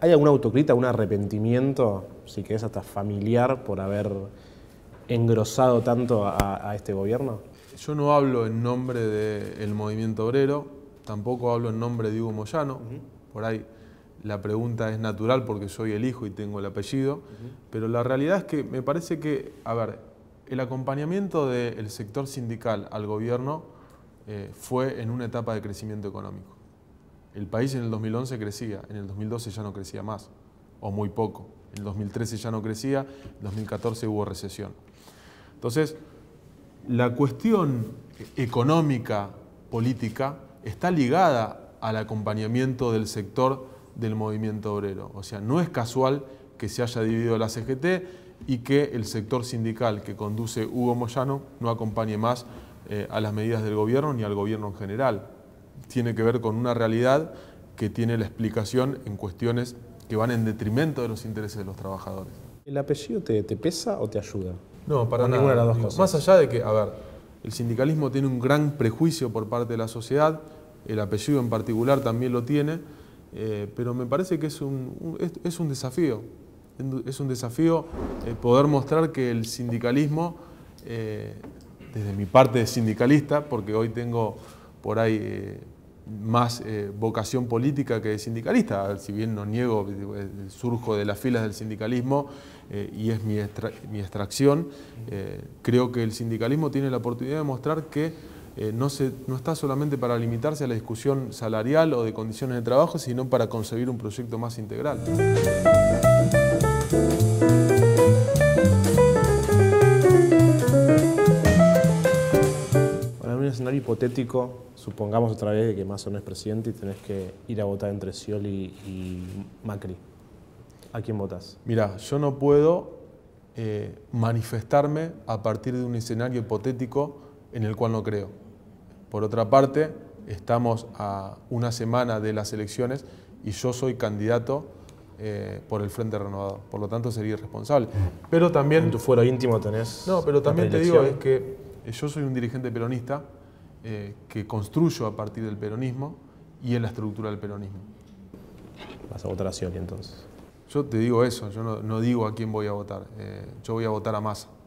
¿Hay alguna autocrítica, un arrepentimiento, si querés, hasta familiar por haber engrosado tanto a, este gobierno? Yo no hablo en nombre del movimiento obrero, tampoco hablo en nombre de Hugo Moyano. Por ahí la pregunta es natural porque soy el hijo y tengo el apellido, pero la realidad es que me parece que, a ver, el acompañamiento del sector sindical al gobierno eh, fue en una etapa de crecimiento económico. El país en el 2011 crecía, en el 2012 ya no crecía más, o muy poco. En el 2013 ya no crecía, en el 2014 hubo recesión. Entonces, la cuestión económica, política, está ligada al acompañamiento del sector del movimiento obrero. O sea, no es casual que se haya dividido la CGT y que el sector sindical que conduce Hugo Moyano no acompañe más eh, a las medidas del gobierno ni al gobierno en general tiene que ver con una realidad que tiene la explicación en cuestiones que van en detrimento de los intereses de los trabajadores. ¿El apellido te, pesa o te ayuda? No, para nada. Más allá de que, a ver, el sindicalismo tiene un gran prejuicio por parte de la sociedad, el apellido en particular también lo tiene, eh, pero me parece que es un, es, un desafío. Es un desafío eh, poder mostrar que el sindicalismo, eh, desde mi parte de sindicalista, porque hoy tengo por ahí eh, más eh, vocación política que sindicalista, si bien no niego, surjo de las filas del sindicalismo eh, y es mi, extracción, creo que el sindicalismo tiene la oportunidad de mostrar que no, se, no está solamente para limitarse a la discusión salarial o de condiciones de trabajo, sino para concebir un proyecto más integral. hipotético, supongamos otra vez que Massa no es presidente y tenés que ir a votar entre Scioli y Macri, ¿a quién votás? Mirá, yo no puedo eh, manifestarme a partir de un escenario hipotético en el cual no creo. Por otra parte, estamos a una semana de las elecciones y yo soy candidato eh, por el Frente Renovado. Por lo tanto, sería irresponsable. Pero también... En tu fuero íntimo tenés... No, pero también te digo es que yo soy un dirigente peronista eh, que construyo a partir del peronismo y en la estructura del peronismo. Vas a votar a Scioli entonces. Yo te digo eso, yo no, digo a quién voy a votar. Eh, yo voy a votar a Massa.